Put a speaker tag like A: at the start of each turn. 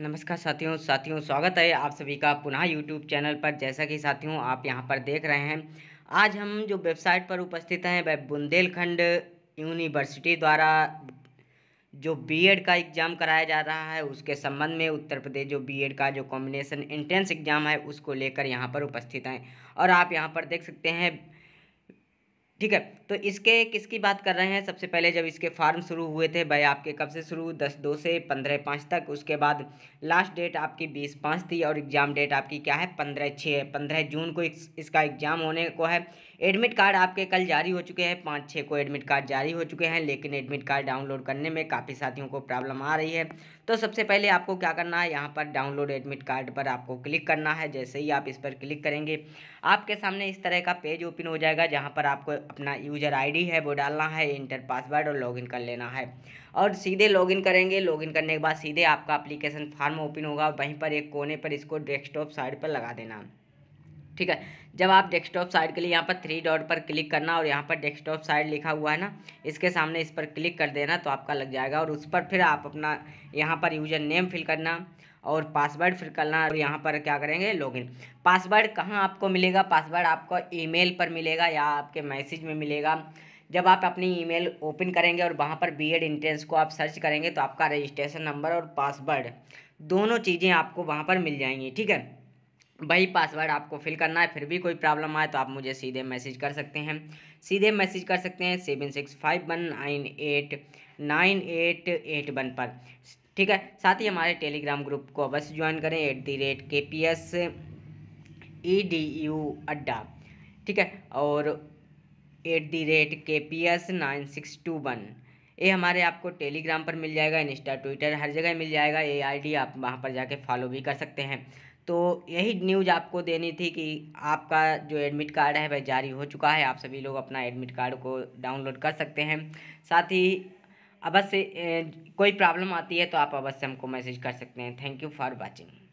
A: नमस्कार साथियों साथियों स्वागत है आप सभी का पुनः यूट्यूब चैनल पर जैसा कि साथियों आप यहां पर देख रहे हैं आज हम जो वेबसाइट पर उपस्थित हैं वह बुंदेलखंड यूनिवर्सिटी द्वारा जो बीएड का एग्ज़ाम कराया जा रहा है उसके संबंध में उत्तर प्रदेश जो बीएड का जो कॉम्बिनेशन एंट्रेंस एग्ज़ाम है उसको लेकर यहाँ पर उपस्थित हैं और आप यहाँ पर देख सकते हैं ठीक है तो इसके किसकी बात कर रहे हैं सबसे पहले जब इसके फार्म शुरू हुए थे भाई आपके कब से शुरू दस दो से पंद्रह पाँच तक उसके बाद लास्ट डेट आपकी बीस पाँच थी और एग्ज़ाम डेट आपकी क्या है पंद्रह छः पंद्रह जून को इसका एग्ज़ाम होने को है एडमिट कार्ड आपके कल जारी हो चुके हैं पाँच छः को एडमिट कार्ड जारी हो चुके हैं लेकिन एडमिट कार्ड डाउनलोड करने में काफ़ी साथियों को प्रॉब्लम आ रही है तो सबसे पहले आपको क्या करना है यहाँ पर डाउनलोड एडमिट कार्ड पर आपको क्लिक करना है जैसे ही आप इस पर क्लिक करेंगे आपके सामने इस तरह का पेज ओपन हो जाएगा जहाँ पर आपको अपना यूज़र आईडी है वो डालना है इंटर पासवर्ड और लॉगिन कर लेना है और सीधे लॉगिन करेंगे लॉगिन करने के बाद सीधे आपका अप्लीकेशन फार्म ओपन होगा वहीं पर एक कोने पर इसको डेस्कटॉप साइड पर लगा देना ठीक है जब आप डेस्कटॉप साइड के लिए यहाँ पर थ्री डॉट पर क्लिक करना और यहाँ पर डेस्कटॉप साइड लिखा हुआ है ना इसके सामने इस पर क्लिक कर देना तो आपका लग जाएगा और उस पर फिर आप अपना यहाँ पर यूज़र नेम फिल करना और पासवर्ड फिर करना और यहाँ पर क्या करेंगे लॉगिन पासवर्ड कहाँ आपको मिलेगा पासवर्ड आपको ईमेल पर मिलेगा या आपके मैसेज में मिलेगा जब आप अपनी ईमेल ओपन करेंगे और वहाँ पर बी एड इंट्रेंस को आप सर्च करेंगे तो आपका रजिस्ट्रेशन नंबर और पासवर्ड दोनों चीज़ें आपको वहाँ पर मिल जाएंगी ठीक है वही पासवर्ड आपको फिल करना है फिर भी कोई प्रॉब्लम आए तो आप मुझे सीधे मैसेज कर सकते हैं सीधे मैसेज कर सकते हैं seven six five one nine eight nine eight eight one पर ठीक है साथ ही हमारे टेलीग्राम ग्रुप को अवश्य ज्वाइन करें at the rate K P S E D U अड्डा ठीक है और at the rate K P S nine six two one ये हमारे आपको टेलीग्राम पर मिल जाएगा इंस्टा ट्विटर हर जगह मिल जाएगा ये आईडी आप वहाँ पर जाके फॉलो भी कर सकते हैं तो यही न्यूज़ आपको देनी थी कि आपका जो एडमिट कार्ड है वह जारी हो चुका है आप सभी लोग अपना एडमिट कार्ड को डाउनलोड कर सकते हैं साथ ही अवश्य कोई प्रॉब्लम आती है तो आप अवश्य हमको मैसेज कर सकते हैं थैंक यू फॉर वॉचिंग